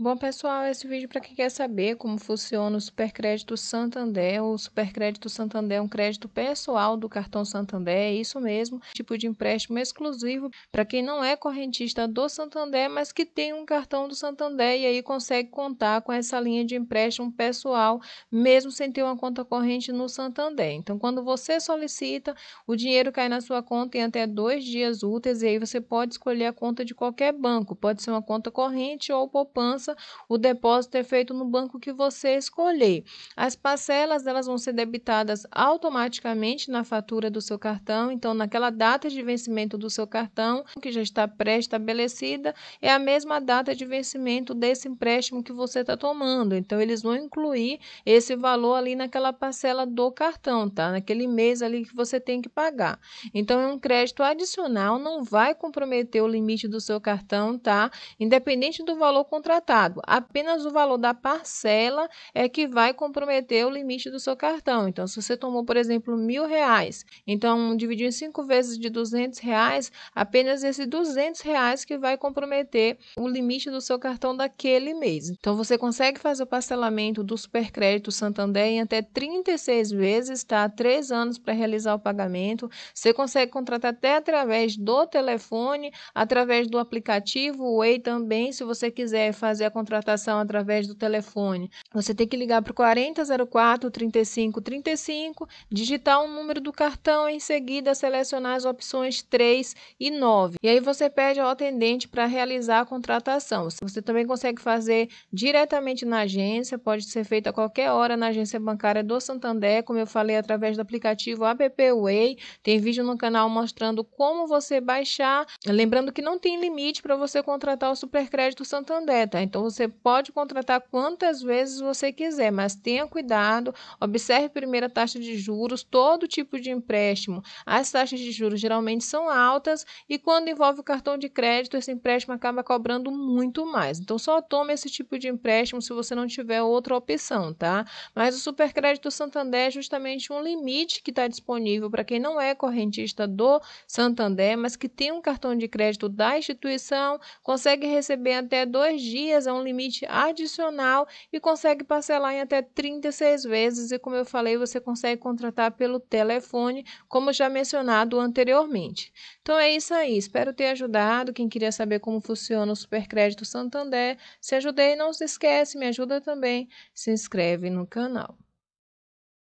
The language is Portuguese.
Bom, pessoal, esse vídeo para quem quer saber como funciona o Supercrédito Santander. O Supercrédito Santander é um crédito pessoal do cartão Santander, é isso mesmo, tipo de empréstimo exclusivo para quem não é correntista do Santander, mas que tem um cartão do Santander e aí consegue contar com essa linha de empréstimo pessoal, mesmo sem ter uma conta corrente no Santander. Então, quando você solicita, o dinheiro cai na sua conta em até dois dias úteis e aí você pode escolher a conta de qualquer banco, pode ser uma conta corrente ou poupança poupança, o depósito é feito no banco que você escolher. As parcelas elas vão ser debitadas automaticamente na fatura do seu cartão, então naquela data de vencimento do seu cartão, que já está pré-estabelecida, é a mesma data de vencimento desse empréstimo que você está tomando. Então eles vão incluir esse valor ali naquela parcela do cartão, tá? Naquele mês ali que você tem que pagar. Então é um crédito adicional, não vai comprometer o limite do seu cartão, tá? Independente do valor contratado pago. Apenas o valor da parcela é que vai comprometer o limite do seu cartão. Então, se você tomou, por exemplo, mil reais, então dividir em cinco vezes de duzentos reais, apenas esse duzentos reais que vai comprometer o limite do seu cartão daquele mês. Então, você consegue fazer o parcelamento do Supercrédito Santander em até 36 vezes, tá? Três anos para realizar o pagamento. Você consegue contratar até através do telefone, através do aplicativo, o Way também, se você quiser fazer a contratação através do telefone, você tem que ligar para o 4004 3535, digitar o número do cartão e em seguida selecionar as opções 3 e 9. E aí você pede ao atendente para realizar a contratação. Você também consegue fazer diretamente na agência, pode ser feito a qualquer hora na agência bancária do Santander, como eu falei, através do aplicativo app Way. Tem vídeo no canal mostrando como você baixar. Lembrando que não tem limite para você contratar o Supercrédito Santander, tá? Então então você pode contratar quantas vezes você quiser, mas tenha cuidado, observe primeiro a taxa de juros, todo tipo de empréstimo. As taxas de juros geralmente são altas e quando envolve o cartão de crédito, esse empréstimo acaba cobrando muito mais. Então só tome esse tipo de empréstimo se você não tiver outra opção, tá? Mas o Supercrédito Santander é justamente um limite que está disponível para quem não é correntista do Santander, mas que tem um cartão de crédito da instituição, consegue receber até dois dias a é um limite adicional e consegue parcelar em até 36 vezes. E como eu falei, você consegue contratar pelo telefone, como já mencionado anteriormente. Então é isso aí. Espero ter ajudado. Quem queria saber como funciona o Supercrédito Santander, se ajudei, não se esquece, me ajuda também. Se inscreve no canal.